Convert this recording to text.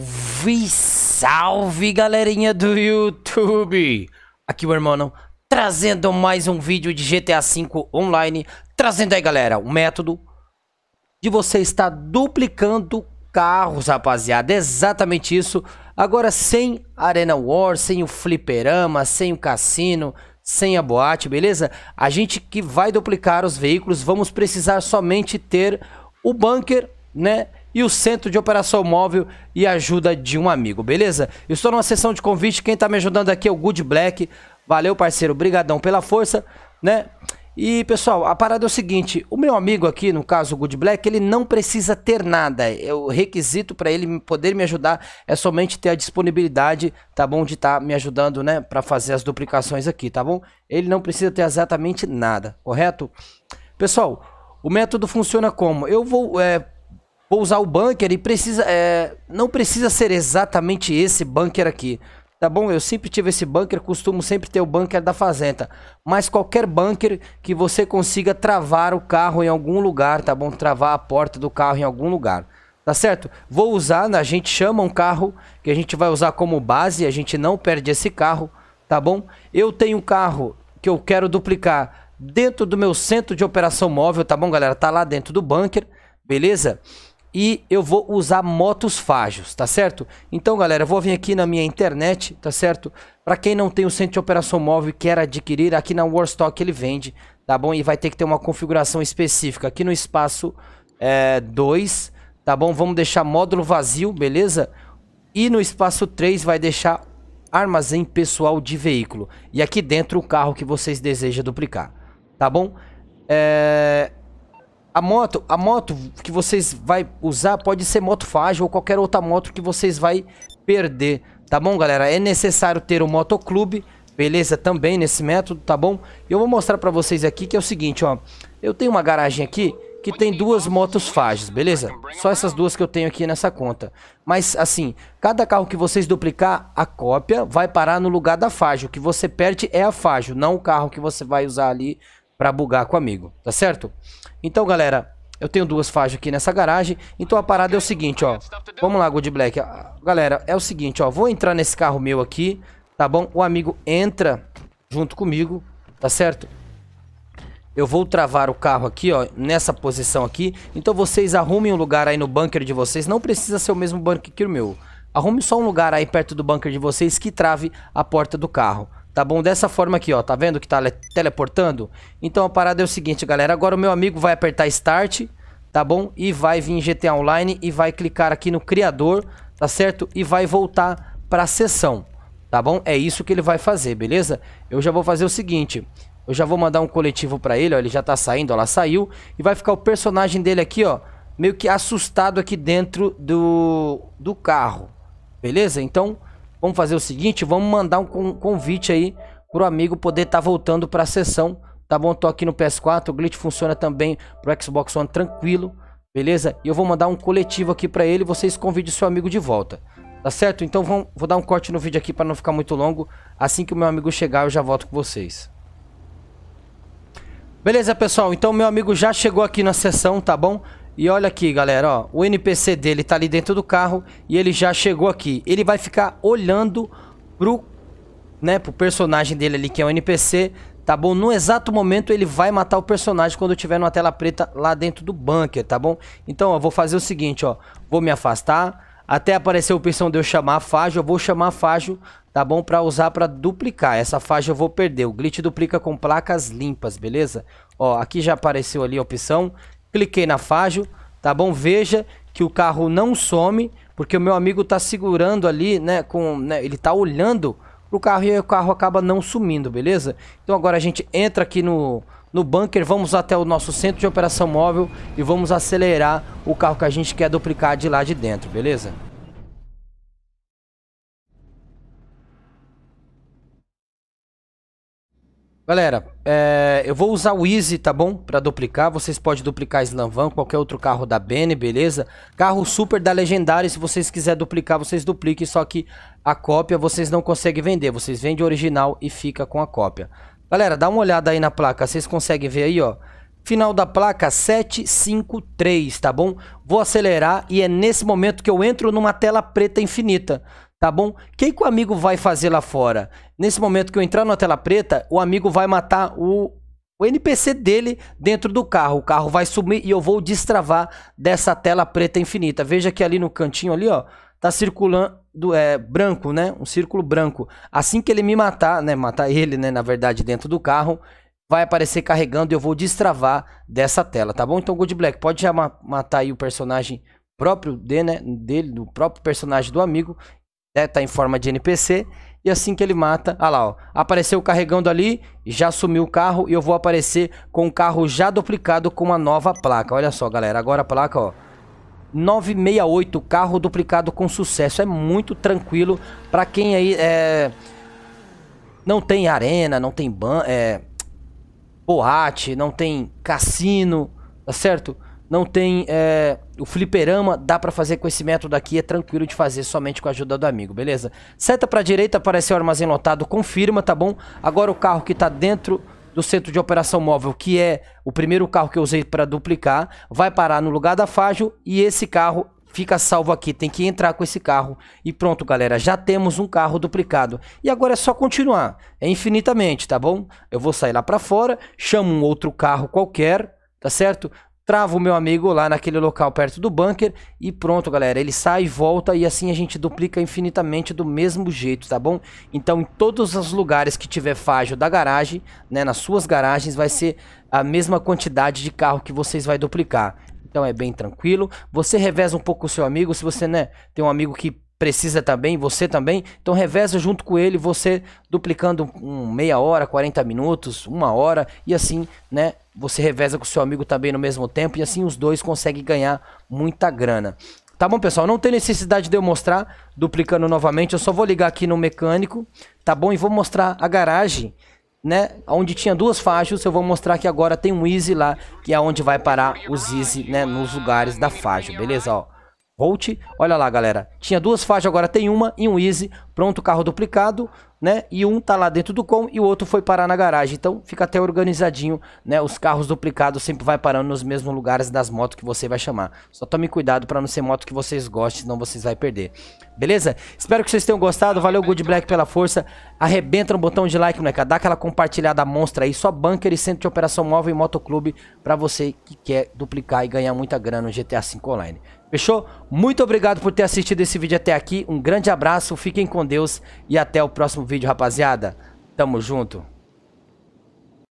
Salve, salve, galerinha do YouTube! Aqui o irmão trazendo mais um vídeo de GTA V Online. Trazendo aí, galera, o um método de você estar duplicando carros, rapaziada. Exatamente isso. Agora sem Arena War, sem o fliperama, sem o cassino, sem a boate, beleza? A gente que vai duplicar os veículos, vamos precisar somente ter o bunker, né? e o Centro de Operação Móvel e ajuda de um amigo, beleza? Eu estou numa sessão de convite, quem está me ajudando aqui é o Good Black. Valeu, parceiro, brigadão pela força, né? E pessoal, a parada é o seguinte: o meu amigo aqui, no caso o Good Black, ele não precisa ter nada. É o requisito para ele poder me ajudar é somente ter a disponibilidade, tá bom? De estar tá me ajudando, né? Para fazer as duplicações aqui, tá bom? Ele não precisa ter exatamente nada, correto? Pessoal, o método funciona como? Eu vou é, Vou usar o bunker e precisa, é, não precisa ser exatamente esse bunker aqui. Tá bom? Eu sempre tive esse bunker, costumo sempre ter o bunker da fazenda. Mas qualquer bunker que você consiga travar o carro em algum lugar, tá bom? Travar a porta do carro em algum lugar. Tá certo? Vou usar, a gente chama um carro que a gente vai usar como base, a gente não perde esse carro, tá bom? Eu tenho um carro que eu quero duplicar dentro do meu centro de operação móvel, tá bom, galera? Tá lá dentro do bunker, beleza? e eu vou usar motos fágios, tá certo? Então, galera, eu vou vir aqui na minha internet, tá certo? Para quem não tem o centro de operação móvel e quer adquirir, aqui na Warstock ele vende, tá bom? E vai ter que ter uma configuração específica aqui no espaço 2, é, tá bom? Vamos deixar módulo vazio, beleza? E no espaço 3 vai deixar armazém pessoal de veículo. E aqui dentro o carro que vocês desejam duplicar, tá bom? É... A moto, a moto que vocês vai usar pode ser moto fágil ou qualquer outra moto que vocês vai perder, tá bom, galera? É necessário ter um motoclube, beleza? Também nesse método, tá bom? Eu vou mostrar pra vocês aqui que é o seguinte, ó. Eu tenho uma garagem aqui que tem duas motos fages, beleza? Só essas duas que eu tenho aqui nessa conta. Mas, assim, cada carro que vocês duplicar, a cópia vai parar no lugar da fágil. O que você perde é a fágil, não o carro que você vai usar ali pra bugar com o amigo, tá certo? Então, galera, eu tenho duas faixas aqui nessa garagem. Então a parada é o seguinte, ó. Vamos lá, Good Black. Ah, galera, é o seguinte, ó. Vou entrar nesse carro meu aqui, tá bom? O amigo entra junto comigo, tá certo? Eu vou travar o carro aqui, ó, nessa posição aqui. Então vocês arrumem um lugar aí no bunker de vocês. Não precisa ser o mesmo bunker que o meu. Arrume só um lugar aí perto do bunker de vocês que trave a porta do carro. Tá bom? Dessa forma aqui, ó. Tá vendo que tá teleportando? Então a parada é o seguinte, galera. Agora o meu amigo vai apertar Start, tá bom? E vai vir em GTA Online e vai clicar aqui no criador, tá certo? E vai voltar pra sessão, tá bom? É isso que ele vai fazer, beleza? Eu já vou fazer o seguinte. Eu já vou mandar um coletivo pra ele, ó. Ele já tá saindo, ó. Lá saiu. E vai ficar o personagem dele aqui, ó. Meio que assustado aqui dentro do, do carro. Beleza? Então... Vamos fazer o seguinte, vamos mandar um convite aí pro amigo poder estar tá voltando para a sessão, tá bom? Tô aqui no PS4, o glitch funciona também pro Xbox One tranquilo, beleza? E eu vou mandar um coletivo aqui para ele, vocês convidem o seu amigo de volta. Tá certo? Então vamos, vou dar um corte no vídeo aqui para não ficar muito longo. Assim que o meu amigo chegar, eu já volto com vocês. Beleza, pessoal? Então meu amigo já chegou aqui na sessão, tá bom? E olha aqui, galera, ó, o NPC dele tá ali dentro do carro e ele já chegou aqui. Ele vai ficar olhando pro, né, pro personagem dele ali, que é o NPC, tá bom? No exato momento ele vai matar o personagem quando tiver numa tela preta lá dentro do bunker, tá bom? Então, ó, vou fazer o seguinte, ó, vou me afastar até aparecer a opção de eu chamar a Fajo, eu vou chamar a Fajo, tá bom? Pra usar pra duplicar, essa Fajo eu vou perder, o glitch duplica com placas limpas, beleza? Ó, aqui já apareceu ali a opção, cliquei na Fágio, tá bom? Veja que o carro não some, porque o meu amigo tá segurando ali, né, com, né, ele tá olhando pro carro e o carro acaba não sumindo, beleza? Então agora a gente entra aqui no no bunker, vamos até o nosso centro de operação móvel e vamos acelerar o carro que a gente quer duplicar de lá de dentro, beleza? Galera, é, eu vou usar o Easy, tá bom? Pra duplicar, vocês podem duplicar Slamvan, qualquer outro carro da Bene, beleza? Carro super da Legendária, se vocês quiserem duplicar, vocês dupliquem, só que a cópia vocês não conseguem vender, vocês vendem original e fica com a cópia. Galera, dá uma olhada aí na placa, vocês conseguem ver aí, ó. Final da placa 753, tá bom? Vou acelerar e é nesse momento que eu entro numa tela preta infinita tá bom? O que, que o amigo vai fazer lá fora? Nesse momento que eu entrar na tela preta, o amigo vai matar o, o NPC dele dentro do carro. O carro vai sumir e eu vou destravar dessa tela preta infinita. Veja que ali no cantinho ali, ó, tá circulando é, branco, né? Um círculo branco. Assim que ele me matar, né? Matar ele, né? Na verdade, dentro do carro, vai aparecer carregando e eu vou destravar dessa tela, tá bom? Então, Good Black, pode já ma matar aí o personagem próprio de, né, dele, do próprio personagem do amigo né? Tá em forma de NPC. E assim que ele mata, ah lá, ó, apareceu carregando ali, já sumiu o carro e eu vou aparecer com o carro já duplicado com uma nova placa. Olha só, galera, agora a placa, ó, 968, carro duplicado com sucesso. É muito tranquilo para quem aí é não tem arena, não tem ban, é boate, não tem cassino, tá certo? não tem é, o fliperama, dá para fazer com esse método aqui, é tranquilo de fazer somente com a ajuda do amigo, beleza? Seta para direita, apareceu o armazém lotado, confirma, tá bom? Agora o carro que tá dentro do centro de operação móvel, que é o primeiro carro que eu usei para duplicar, vai parar no lugar da Fágil e esse carro fica salvo aqui, tem que entrar com esse carro. E pronto, galera, já temos um carro duplicado. E agora é só continuar, é infinitamente, tá bom? Eu vou sair lá para fora, chamo um outro carro qualquer, tá certo? trava o meu amigo lá naquele local perto do bunker e pronto, galera. Ele sai e volta e assim a gente duplica infinitamente do mesmo jeito, tá bom? Então em todos os lugares que tiver fágil da garagem, né, nas suas garagens, vai ser a mesma quantidade de carro que vocês vai duplicar. Então é bem tranquilo. Você reveza um pouco o seu amigo. Se você né, tem um amigo que precisa também, você também. Então reveza junto com ele, você duplicando um, meia hora, 40 minutos, uma hora e assim, né? Você reveza com seu amigo também no mesmo tempo e assim os dois conseguem ganhar muita grana. Tá bom, pessoal? Não tem necessidade de eu mostrar duplicando novamente. Eu só vou ligar aqui no mecânico, tá bom? E vou mostrar a garagem, né? Onde tinha duas faixas, eu vou mostrar que agora tem um Easy lá, que é onde vai parar os Easy, né? Nos lugares da faixa, beleza? Ó. Volt. Olha lá, galera. Tinha duas faixas, agora tem uma e um Easy. Pronto, carro duplicado, né? E um tá lá dentro do com e o outro foi parar na garagem. Então fica até organizadinho, né? Os carros duplicados sempre vai parando nos mesmos lugares das motos que você vai chamar. Só tome cuidado para não ser moto que vocês gostem, senão vocês vai perder. Beleza? Espero que vocês tenham gostado. Valeu, Good Black, pela força. Arrebenta no botão de like, moleque. Dá aquela compartilhada monstra aí. Só bunker e centro de operação móvel e motoclube para você que quer duplicar e ganhar muita grana no GTA V Online. Fechou? Muito obrigado por ter assistido esse vídeo até aqui. Um grande abraço, fiquem com Deus e até o próximo vídeo, rapaziada. Tamo junto.